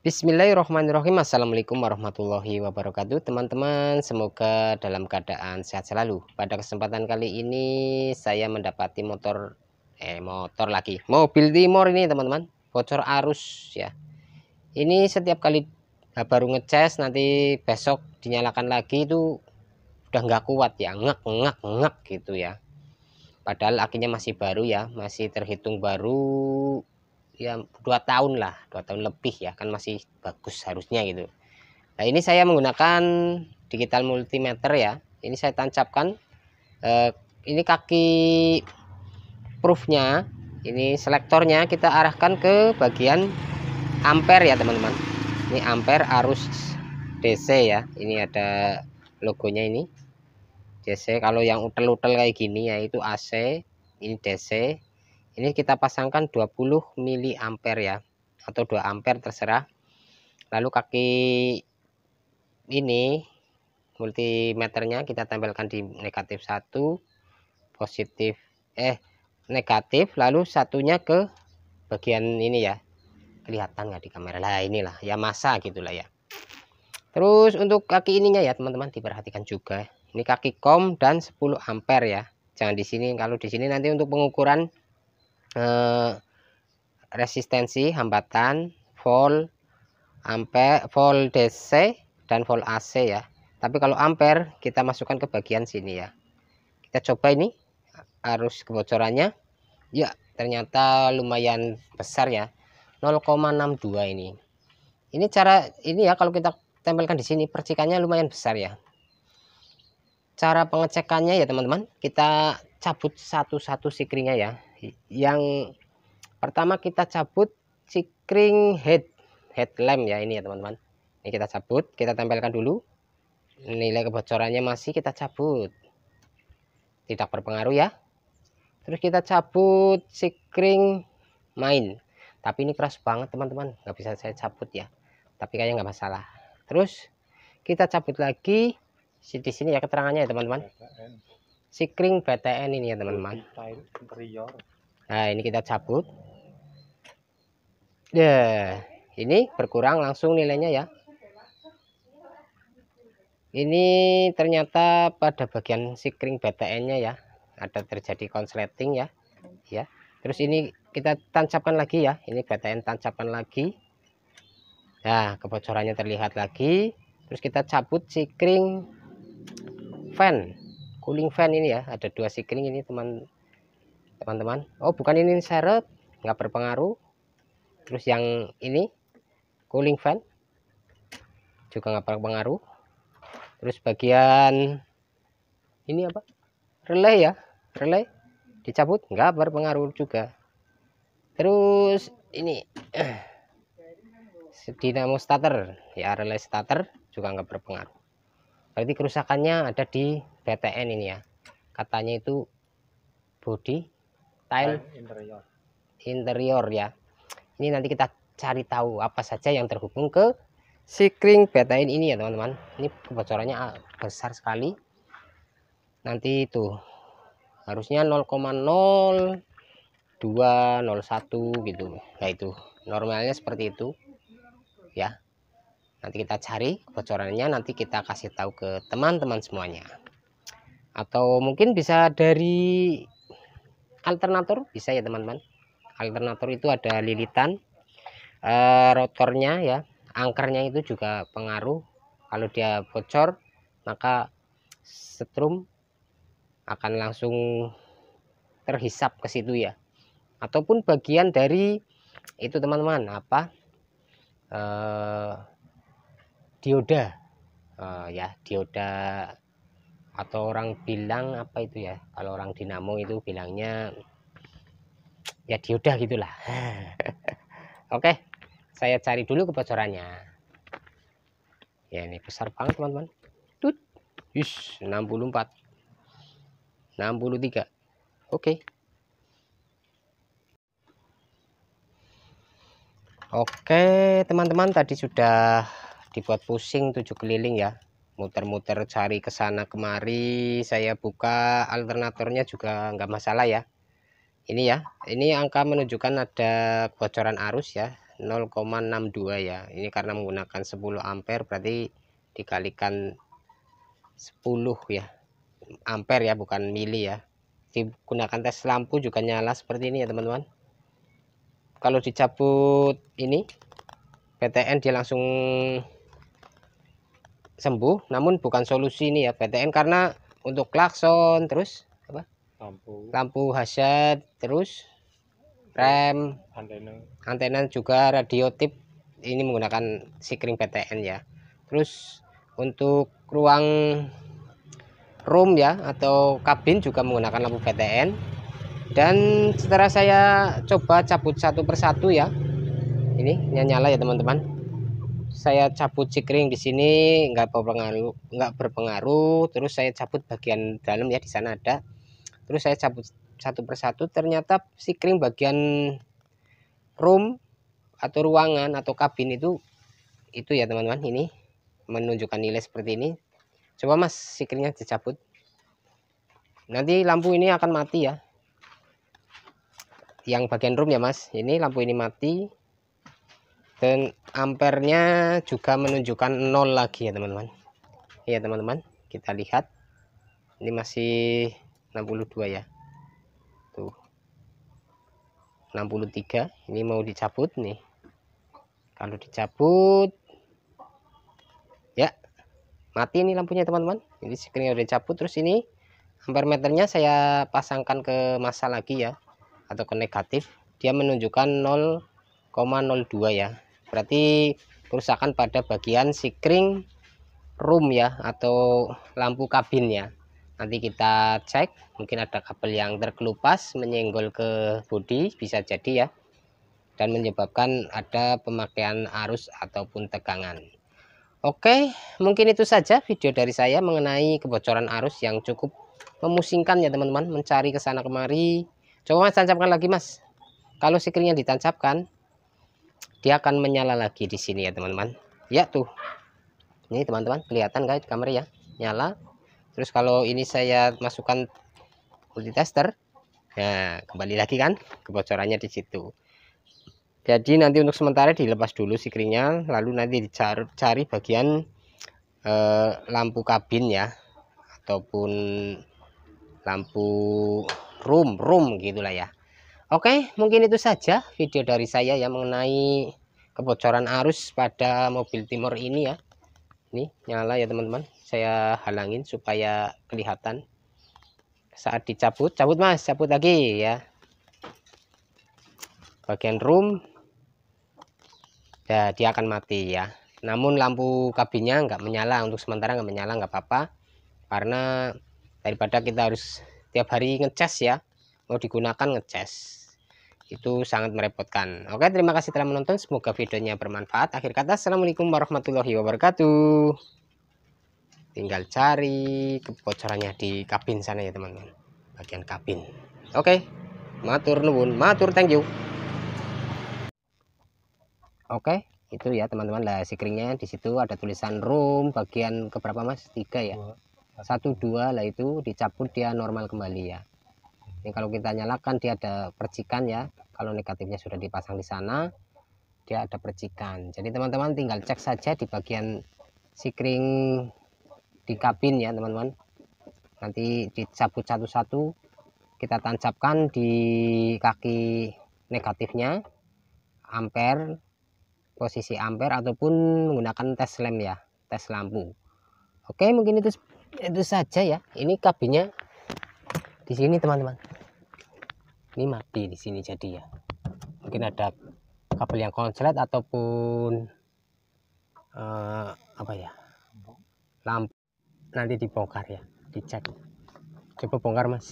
Bismillahirrahmanirrahim Assalamualaikum warahmatullahi wabarakatuh Teman-teman semoga dalam keadaan sehat selalu Pada kesempatan kali ini saya mendapati motor Eh motor lagi Mobil timur ini teman-teman Bocor arus ya Ini setiap kali eh, baru ngecas nanti besok dinyalakan lagi itu Udah nggak kuat ya ngek ngek ngek gitu ya Padahal akinya masih baru ya Masih terhitung baru ya dua tahun lah dua tahun lebih ya kan masih bagus harusnya gitu nah ini saya menggunakan digital multimeter ya ini saya tancapkan eh, ini kaki proofnya ini selektornya kita arahkan ke bagian ampere ya teman-teman ini ampere arus DC ya ini ada logonya ini DC kalau yang utel-utel kayak gini ya itu AC ini DC ini kita pasangkan 20 ampere ya atau 2 ampere terserah lalu kaki ini multimeternya kita tempelkan di negatif 1 positif eh negatif lalu satunya ke bagian ini ya kelihatan nggak di kamera lah inilah ya masa gitulah ya terus untuk kaki ininya ya teman-teman diperhatikan juga ini kaki kom dan 10 ampere ya jangan di sini kalau di sini nanti untuk pengukuran Eh, resistensi hambatan volt ampere volt DC dan volt AC ya tapi kalau ampere kita masukkan ke bagian sini ya kita coba ini arus kebocorannya ya ternyata lumayan besar ya 0,62 ini ini cara ini ya kalau kita tempelkan di sini percikannya lumayan besar ya cara pengecekannya ya teman-teman kita cabut satu-satu sikringnya ya yang pertama kita cabut cikring head headlamp ya ini ya teman-teman ini kita cabut kita tempelkan dulu nilai kebocorannya masih kita cabut tidak berpengaruh ya terus kita cabut cikring main tapi ini keras banget teman-teman nggak bisa saya cabut ya tapi kayaknya nggak masalah terus kita cabut lagi di sini ya keterangannya ya teman-teman sikring BTN ini ya teman-teman nah ini kita cabut ya yeah. ini berkurang langsung nilainya ya ini ternyata pada bagian sikring BTN nya ya ada terjadi konsleting ya ya terus ini kita tancapkan lagi ya ini BTN tancapkan lagi nah kebocorannya terlihat lagi terus kita cabut sikring fan cooling fan ini ya ada dua sikring ini teman teman-teman oh bukan ini seret nggak berpengaruh terus yang ini cooling fan juga nggak berpengaruh terus bagian ini apa relay ya relay dicabut nggak berpengaruh juga terus ini dinamo starter ya relay starter juga nggak berpengaruh berarti kerusakannya ada di BTN ini ya katanya itu body tile interior interior ya ini nanti kita cari tahu apa saja yang terhubung ke sikring BTN ini ya teman-teman ini kebocorannya ah, besar sekali nanti itu harusnya 0,0201 gitu nah itu normalnya seperti itu ya nanti kita cari bocorannya nanti kita kasih tahu ke teman-teman semuanya atau mungkin bisa dari alternator bisa ya teman-teman alternator itu ada lilitan e, rotornya ya angkernya itu juga pengaruh kalau dia bocor maka setrum akan langsung terhisap ke situ ya ataupun bagian dari itu teman-teman apa e, dioda uh, ya dioda atau orang bilang apa itu ya kalau orang dinamo itu bilangnya ya dioda gitulah oke okay, saya cari dulu kebocorannya ya ini besar banget teman-teman tut yus 64 63 oke okay. oke teman-teman tadi sudah dibuat pusing tujuh keliling ya muter-muter cari kesana kemari saya buka alternatornya juga nggak masalah ya ini ya ini angka menunjukkan ada kebocoran arus ya 0,62 ya ini karena menggunakan 10 ampere berarti dikalikan 10 ya ampere ya bukan mili ya digunakan tes lampu juga nyala seperti ini ya teman-teman kalau dicabut ini PTN dia langsung sembuh namun bukan solusi ini ya PTN karena untuk klakson terus apa lampu lampu hazard terus iya. rem antena antena juga radio tip ini menggunakan sikring PTN ya terus untuk ruang room ya atau kabin juga menggunakan lampu PTN dan setelah saya coba cabut satu persatu ya ini nyala ya teman-teman saya cabut sikring di sini nggak berpengaruh nggak berpengaruh terus saya cabut bagian dalam ya di sana ada terus saya cabut satu persatu ternyata sikring bagian room atau ruangan atau kabin itu itu ya teman-teman ini menunjukkan nilai seperti ini coba mas sikringnya dicabut nanti lampu ini akan mati ya yang bagian room ya mas ini lampu ini mati dan ampernya juga menunjukkan nol lagi ya teman-teman ya teman-teman kita lihat ini masih 62 ya tuh 63 ini mau dicabut nih kalau dicabut ya mati ini lampunya teman-teman ini screen udah dicabut terus ini ampermeternya saya pasangkan ke masa lagi ya atau ke negatif dia menunjukkan 0,02 ya berarti kerusakan pada bagian sikring room ya atau lampu kabin ya nanti kita cek mungkin ada kabel yang terkelupas menyenggol ke bodi bisa jadi ya dan menyebabkan ada pemakaian arus ataupun tegangan Oke mungkin itu saja video dari saya mengenai kebocoran arus yang cukup memusingkan ya teman-teman mencari kesana kemari coba mas tancapkan lagi mas kalau sikringnya ditancapkan dia akan menyala lagi di sini ya teman-teman ya tuh ini teman-teman kelihatan guys kamera ya nyala terus kalau ini saya masukkan multitester nah kembali lagi kan kebocorannya di situ jadi nanti untuk sementara dilepas dulu sikringnya lalu nanti dicari cari bagian eh, lampu kabin ya ataupun lampu room room gitulah ya Oke, mungkin itu saja video dari saya yang mengenai kebocoran arus pada mobil timur ini ya. Ini nyala ya teman-teman. Saya halangin supaya kelihatan saat dicabut. Cabut Mas, cabut lagi ya. Bagian room ya dia akan mati ya. Namun lampu kabinnya nggak menyala untuk sementara nggak menyala nggak apa-apa karena daripada kita harus tiap hari ngecas ya mau digunakan ngecas itu sangat merepotkan. Oke, terima kasih telah menonton. Semoga videonya bermanfaat. Akhir kata, Assalamualaikum warahmatullahi wabarakatuh. Tinggal cari kebocorannya di kabin sana ya teman-teman. Bagian kabin. Oke, matur nuwun, matur thank you. Oke, itu ya teman-teman lah sikringnya di situ ada tulisan room bagian keberapa mas? Tiga ya. Satu dua lah itu dicabut dia normal kembali ya ini kalau kita nyalakan dia ada percikan ya kalau negatifnya sudah dipasang di sana dia ada percikan jadi teman-teman tinggal cek saja di bagian sikring di kabin ya teman-teman nanti dicabut satu-satu kita tancapkan di kaki negatifnya ampere posisi ampere ataupun menggunakan tes lem ya tes lampu oke mungkin itu itu saja ya ini kabinnya di sini teman-teman ini mati di sini jadi ya mungkin ada kabel yang konslet ataupun uh, apa ya lampu nanti dibongkar ya dicek coba bongkar mas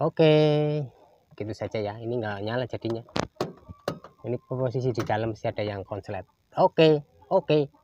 oke gitu saja ya ini nggak nyala jadinya ini posisi di dalam masih ada yang konslet oke oke